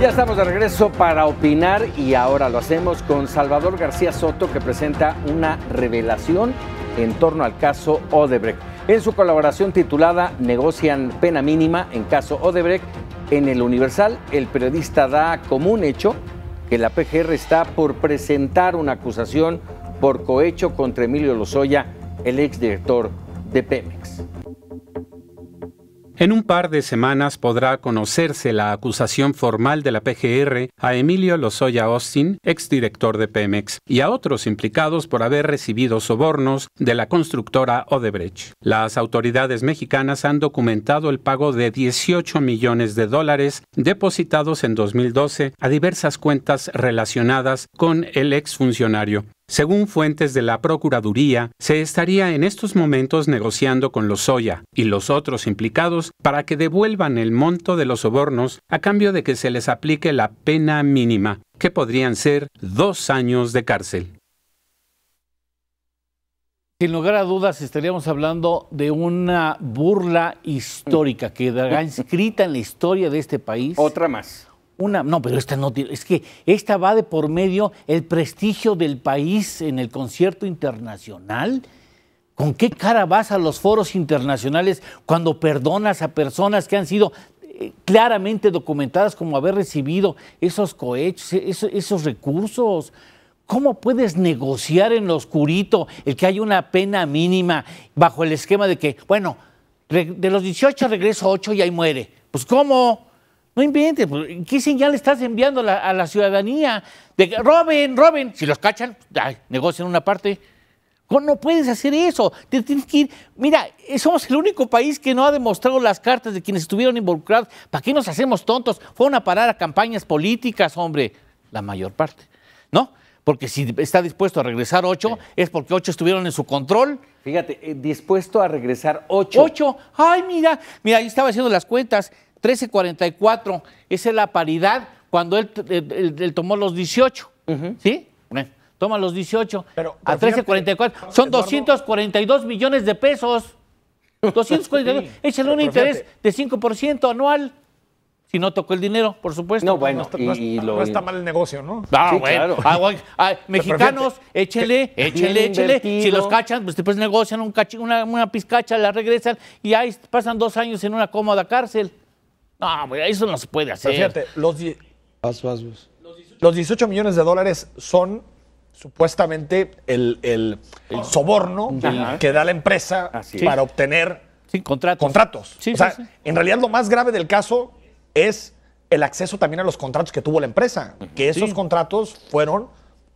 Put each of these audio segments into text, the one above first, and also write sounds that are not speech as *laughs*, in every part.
Ya estamos de regreso para opinar y ahora lo hacemos con Salvador García Soto que presenta una revelación en torno al caso Odebrecht. En su colaboración titulada Negocian pena mínima en caso Odebrecht, en el Universal el periodista da como un hecho que la PGR está por presentar una acusación por cohecho contra Emilio Lozoya, el exdirector de Pemex. En un par de semanas podrá conocerse la acusación formal de la PGR a Emilio Lozoya Austin, exdirector de Pemex, y a otros implicados por haber recibido sobornos de la constructora Odebrecht. Las autoridades mexicanas han documentado el pago de 18 millones de dólares depositados en 2012 a diversas cuentas relacionadas con el exfuncionario, según fuentes de la Procuraduría, se estaría en estos momentos negociando con los Soya y los otros implicados para que devuelvan el monto de los sobornos a cambio de que se les aplique la pena mínima, que podrían ser dos años de cárcel. Sin lugar a dudas, estaríamos hablando de una burla histórica que quedará inscrita en la historia de este país. Otra más una, no, pero esta no tiene, es que esta va de por medio el prestigio del país en el concierto internacional. ¿Con qué cara vas a los foros internacionales cuando perdonas a personas que han sido eh, claramente documentadas como haber recibido esos cohechos, e, esos, recursos? ¿Cómo puedes negociar en lo oscurito el que haya una pena mínima bajo el esquema de que, bueno, de los 18 regreso 8 y ahí muere? Pues ¿cómo? No inventes, pues, ¿qué señal estás enviando a la ciudadanía? De que roben, roben. Si los cachan, ay, negocian una parte. No puedes hacer eso. tienes que ir. Mira, eh, somos el único país que no ha demostrado las cartas de quienes estuvieron involucrados. ¿Para qué nos hacemos tontos? Fueron a parar a campañas políticas, hombre. La mayor parte, ¿no? Porque si está dispuesto a regresar ocho, es porque ocho estuvieron en su control. Fíjate, eh, dispuesto a regresar ocho. Ocho. Ay, mira, mira, yo estaba haciendo las cuentas. 13.44, esa es la paridad cuando él, eh, tomó los 18, ¿sí? toma los 18 pero, a 13.44, son 242 millones de pesos. 242, *laughs* échale un interés de 5% anual. Si no tocó el dinero, por supuesto. No, bueno, no, está, mal el negocio, ¿no? Ah, bueno. Claro. Ah, ah, mexicanos, échele, échele, échele. Si los cachan, pues después negocian un una pizcacha, la regresan y ahí pasan dos años en una cómoda cárcel. No, eso no se puede hacer. fíjate, los, los 18 millones de dólares son supuestamente el, soborno que da la empresa para obtener contratos. contratos. o sea, en realidad lo más grave del caso es el acceso también a los contratos que tuvo la empresa, que esos contratos fueron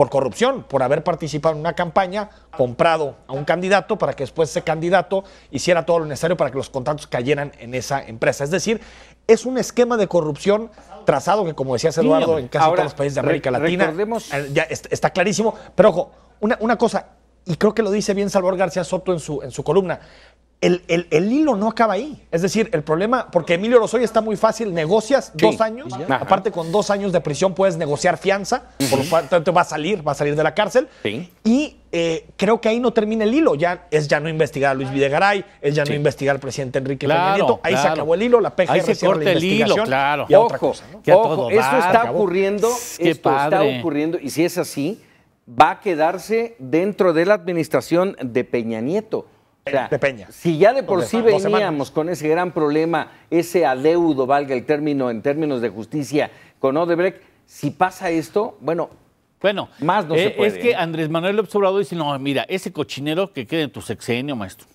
por corrupción, por haber participado en una campaña, comprado a un candidato para que después ese candidato hiciera todo lo necesario para que los contratos cayeran en esa empresa. Es decir, es un esquema de corrupción trazado que, como decías, Eduardo, en casi todos los países de América Latina eh, ya está clarísimo. Pero ojo, una, una cosa, y creo que lo dice bien Salvador García Soto en su, en su columna el, hilo no acaba ahí. Es decir, el problema, porque Emilio Lozoya está muy fácil, negocias dos años, aparte con dos años de prisión puedes negociar fianza, por lo tanto va a salir, va a salir de la cárcel. Y eh, creo que ahí no termina el hilo, ya es ya no investigar a Luis Videgaray, es ya no investigar al presidente Enrique Peña Nieto, ahí se acabó el hilo, la PGR se corta la el Y otra cosa, esto está ocurriendo, esto está ocurriendo, y si es así, va a quedarse dentro de la administración de Peña Nieto de Peña. Si ya de por sí veníamos con ese gran problema, ese adeudo, valga el término, en términos de justicia con Odebrecht, si pasa esto, bueno, bueno, más no se eh, puede. Es que ¿eh? Andrés Manuel López Obrador dice, no, mira, ese cochinero que quede en tu sexenio, maestro.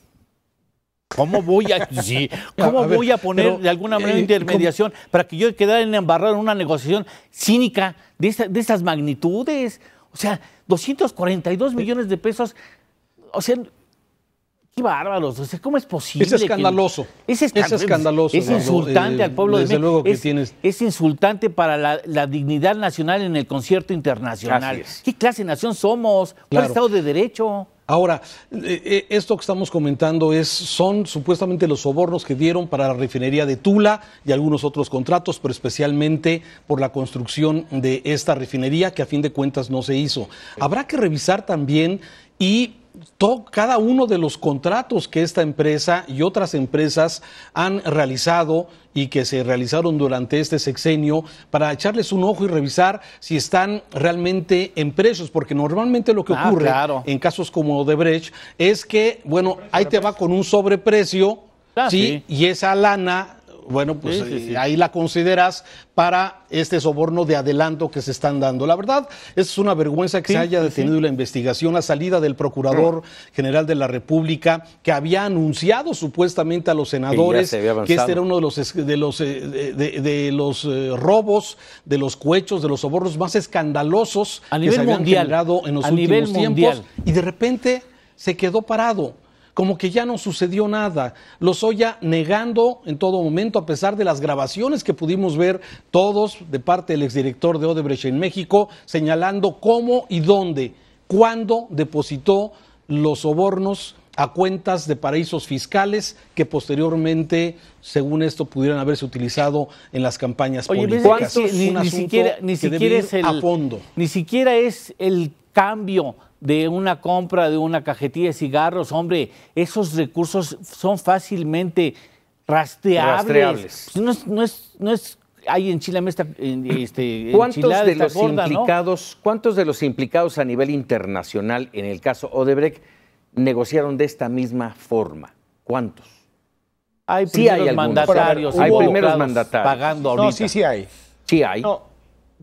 ¿Cómo voy a, *laughs* ¿cómo voy a poner de alguna manera eh, intermediación para que yo quedara embarrado en una negociación cínica de, de estas magnitudes? O sea, 242 millones de pesos, o sea, Qué bárbaros, ¿cómo es posible? Es escandaloso. Es, escandaloso. es, insultante al eh, pueblo de México. es, es insultante para la, dignidad nacional en el concierto internacional. ¿Qué clase de nación somos? ¿Cuál Estado de Derecho? Ahora, eh, eh, esto que estamos comentando es, son supuestamente los sobornos que dieron para la refinería de Tula y algunos otros contratos, pero especialmente por la construcción de esta refinería que a fin de cuentas no se hizo. Habrá que revisar también y cada uno de los contratos que esta empresa y otras empresas han realizado y que se realizaron durante este sexenio para echarles un ojo y revisar si están realmente en precios, porque normalmente lo que ah, ocurre en casos como Odebrecht es que, bueno, ahí te va con un sobreprecio. Ah, y esa lana bueno, pues eh, ahí la consideras para este soborno de adelanto que se están dando. La verdad, es una vergüenza que se haya detenido la investigación, la salida del Procurador General de la República, que había anunciado supuestamente a los senadores que este era uno de los, de los, eh, de, los eh, robos, de los cuechos, de los sobornos más escandalosos a nivel que se habían mundial, generado en los últimos tiempos. Y de repente se quedó parado como que ya no sucedió nada. Lozoya negando en todo momento, a pesar de las grabaciones que pudimos ver todos de parte del exdirector de Odebrecht en México, señalando cómo y dónde, cuándo depositó los sobornos a cuentas de paraísos fiscales que posteriormente, según esto, pudieran haberse utilizado en las campañas políticas. siquiera, a fondo. Ni siquiera es el cambio de una compra de una cajetilla de cigarros, hombre, esos recursos son fácilmente rastreables. no, es, no, es, hay en Chile este, ¿Cuántos de los implicados, cuántos de los implicados a nivel internacional en el caso Odebrecht negociaron de esta misma forma? ¿Cuántos? Hay sí hay mandatarios, hay primeros mandatarios pagando ahorita. No, sí, sí hay. Sí hay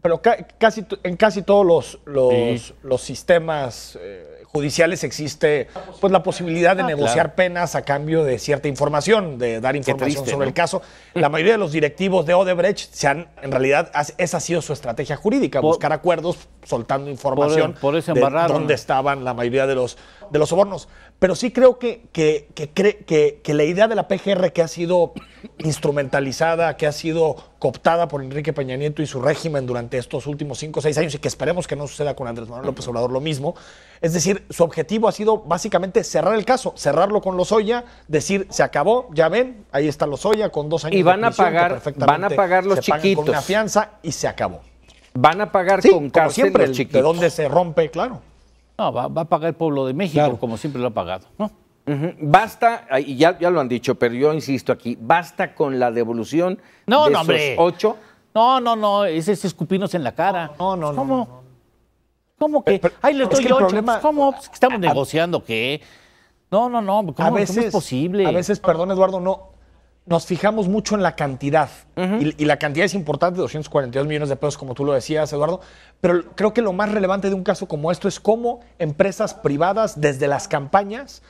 pero casi en casi todos los, los, sistemas eh, judiciales existe pues la posibilidad de ah, negociar penas a cambio de cierta información, de dar información sobre el caso. La mayoría de los directivos de Odebrecht se han, en realidad, esa ha sido su estrategia jurídica, buscar acuerdos soltando información por, por de dónde estaban la mayoría de los, de los sobornos. Pero sí creo que, que, que, que, que la idea de la PGR que ha sido instrumentalizada, que ha sido cooptada por Enrique Peña Nieto y su régimen durante estos últimos cinco o seis años y que esperemos que no suceda con Andrés Manuel López Obrador lo mismo. Es decir, su objetivo ha sido básicamente cerrar el caso, cerrarlo con Lozoya, decir se acabó, ya ven, ahí está Lozoya con dos años y van de a pues, pagar, van a pagar los chiquitos con una fianza y se acabó. Van a pagar con cárcel siempre, los chiquitos. De dónde se rompe, claro. No, va, a pagar el pueblo de México como siempre lo ha pagado, ¿no? Basta, y ya, ya, lo han dicho, pero yo insisto aquí, basta con la devolución no, de no, esos No, no, no, ese es escupirnos en la cara. No, no, no. Pues, ¿Cómo? ¿Cómo que? Eh, ay, le doy ocho. Pues, ¿Cómo? Pues, ¿Estamos negociando qué? No, no, no. ¿Cómo, a veces, es posible? A veces, perdón, Eduardo, no, nos fijamos mucho en la cantidad. y, y, la cantidad es importante, 242 millones de pesos, como tú lo decías, Eduardo. Pero creo que lo más relevante de un caso como esto es cómo empresas privadas, desde las campañas,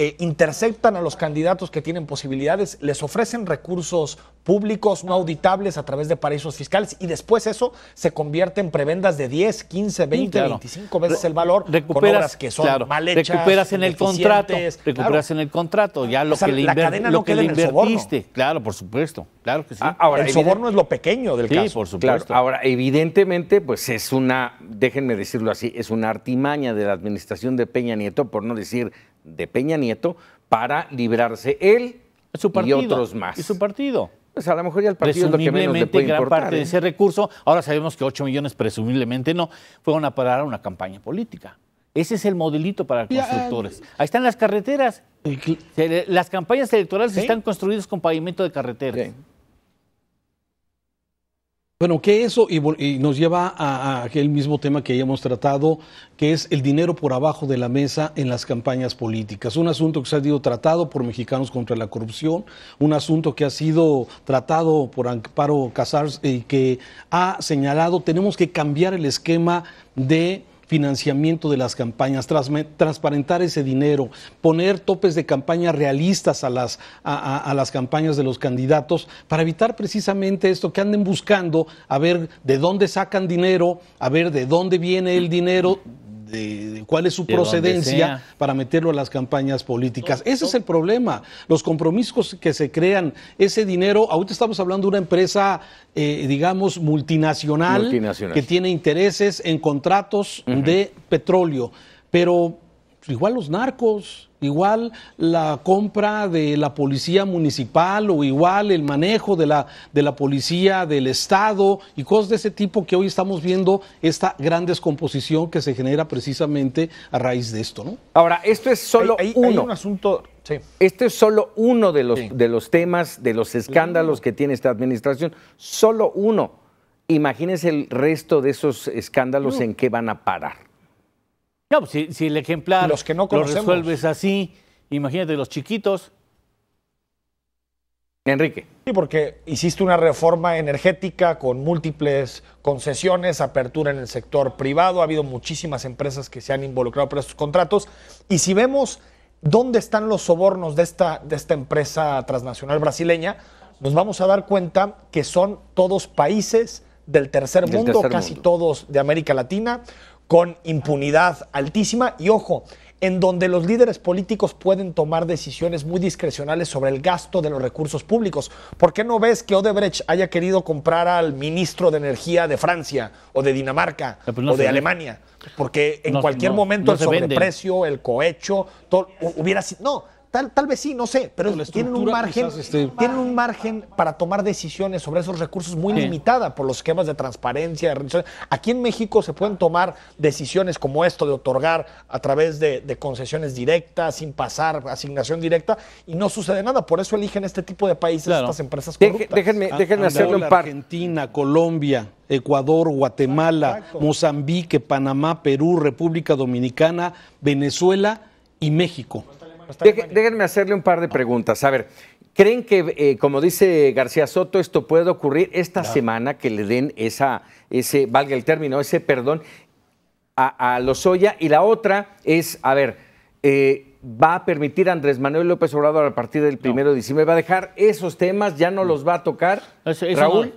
eh, interceptan a los candidatos que tienen posibilidades, les ofrecen recursos públicos no auditables a través de paraísos fiscales y después eso se convierte en prebendas de 10, 15, 20, 25 veces el valor recuperas, obras que son recuperas en el contrato, recuperas en el contrato ya lo que le, la cadena lo queda que le soborno. claro, por supuesto, claro que sí. Ah, ahora, el soborno es lo pequeño del sí, caso. por supuesto. Ahora, evidentemente, pues es una, déjenme decirlo así, es una artimaña de la administración de Peña Nieto por no decir de Peña Nieto para librarse él y otros más. Y su partido. Pues a lo mejor ya el partido es lo que menos le puede gran parte de ¿eh? ese recurso, ahora sabemos que 8 millones presumiblemente no, fueron a parar a una campaña política. Ese es el modelito para constructores. Eh, Ahí están las carreteras. Las campañas electorales están construidas con pavimento de carretera bueno, que eso y, nos lleva a, aquel mismo tema que ya hemos tratado, que es el dinero por abajo de la mesa en las campañas políticas. Un asunto que se ha sido tratado por Mexicanos contra la Corrupción, un asunto que ha sido tratado por Amparo Casars y eh, que ha señalado tenemos que cambiar el esquema de financiamiento de las campañas, transparentar ese dinero, poner topes de campaña realistas a las, a, a las campañas de los candidatos para evitar precisamente esto que anden buscando, a ver de dónde sacan dinero, a ver de dónde viene el dinero, de, cuál es su procedencia para meterlo a las campañas políticas. Ese es el problema, los compromisos que se crean, ese dinero, ahorita estamos hablando de una empresa, eh, digamos, multinacional, que tiene intereses en contratos de petróleo, pero igual los narcos, igual la compra de la policía municipal o igual el manejo de la, de la policía del Estado y cosas de ese tipo que hoy estamos viendo esta gran descomposición que se genera precisamente a raíz de esto. ¿no? Ahora, esto es solo uno. Hay un asunto... Sí. Este es solo uno de los, de los temas, de los escándalos que tiene esta administración, solo uno. Imagínense el resto de esos escándalos en qué van a parar. No, pues, si, el ejemplar los que no lo resuelves así, imagínate los chiquitos. Enrique. Sí, porque hiciste una reforma energética con múltiples concesiones, apertura en el sector privado, ha habido muchísimas empresas que se han involucrado por estos contratos. Y si vemos dónde están los sobornos de esta, de esta empresa transnacional brasileña, nos vamos a dar cuenta que son todos países del tercer mundo, casi todos de América Latina, con impunidad altísima y ojo, en donde los líderes políticos pueden tomar decisiones muy discrecionales sobre el gasto de los recursos públicos. ¿Por qué no ves que Odebrecht haya querido comprar al ministro de Energía de Francia o de Dinamarca eh, pues o de Alemania? Porque en cualquier momento el sobreprecio, el cohecho, todo, hubiera sido... No, Tal, tal vez sí, no sé, pero tienen un margen, este, un margen para tomar decisiones sobre esos recursos muy limitada por los esquemas de transparencia. Aquí en México se pueden tomar decisiones como esto de otorgar a través de, concesiones directas, sin pasar asignación directa, y no sucede nada. Por eso eligen este tipo de países, estas empresas corruptas. déjenme, ah, déjenme ah, hacerle par. Argentina, Colombia, Ecuador, Guatemala, Mozambique, Panamá, Perú, República Dominicana, Venezuela y México déjenme hacerle un par de preguntas. A ver, ¿creen que, eh, como dice García Soto, esto puede ocurrir esta semana que le den esa, ese, valga el término, ese perdón a, los Lozoya? Y la otra es, a ver, eh, va a permitir Andrés Manuel López Obrador a partir del primero de diciembre, va a dejar esos temas, ya no los va a tocar. Raúl.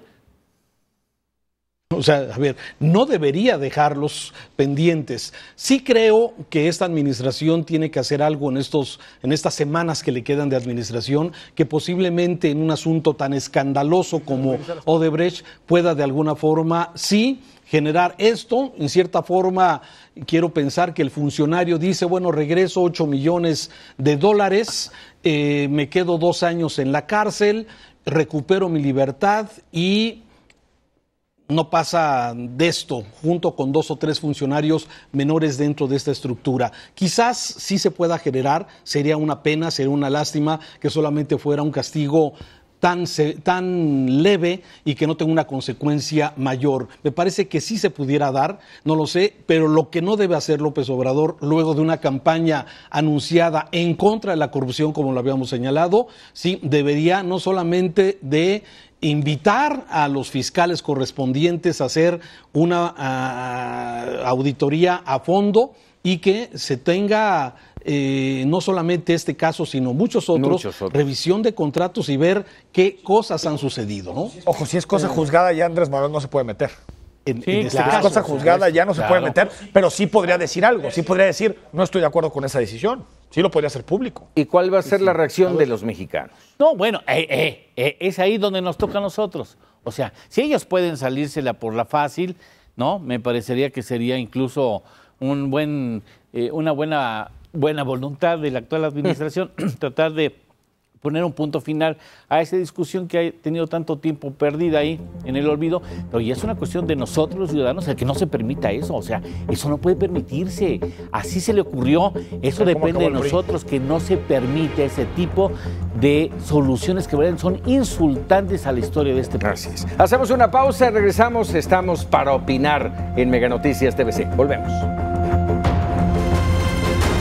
O sea, a ver, no debería dejarlos pendientes. Sí creo que esta administración tiene que hacer algo en estos, en estas semanas que le quedan de administración, que posiblemente en un asunto tan escandaloso como Odebrecht pueda de alguna forma sí generar esto. En cierta forma, quiero pensar que el funcionario dice, bueno, regreso 8 millones de dólares, eh, me quedo dos años en la cárcel, recupero mi libertad y no pasa de esto, junto con dos o tres funcionarios menores dentro de esta estructura. Quizás sí se pueda generar, sería una pena, sería una lástima que solamente fuera un castigo Tan, tan, leve y que no tenga una consecuencia mayor. Me parece que sí se pudiera dar, no lo sé, pero lo que no debe hacer López Obrador luego de una campaña anunciada en contra de la corrupción, como lo habíamos señalado, sí debería no solamente de invitar a los fiscales correspondientes a hacer una ah, ah, auditoría a fondo y que se tenga eh, no solamente este caso, sino muchos otros, revisión de contratos y ver qué cosas han sucedido. ¿no? Ojo, si es cosa eh. juzgada, ya Andrés Manuel no se puede meter en, sí, este cosa juzgada ya no se puede meter, pero sí podría decir algo, sí podría decir, no estoy de acuerdo con esa decisión, sí lo podría hacer público. ¿Y cuál va a ser la reacción de los mexicanos? No, bueno, eh, eh, eh, es ahí donde nos toca a nosotros. O sea, si ellos pueden salírsela por la fácil, ¿no? Me parecería que sería incluso un buen, una buena, buena voluntad de la actual administración *clears throat* tratar de poner un punto final a esa discusión que ha tenido tanto tiempo perdida ahí en el olvido, pero ya es una cuestión de nosotros los ciudadanos el que no se permita eso, o sea, eso no puede permitirse, así se le ocurrió, eso depende de nosotros, que no se permita ese tipo de soluciones que son insultantes a la historia de este país. Gracias. Hacemos una pausa, regresamos, estamos para opinar en Meganoticias TVC, volvemos.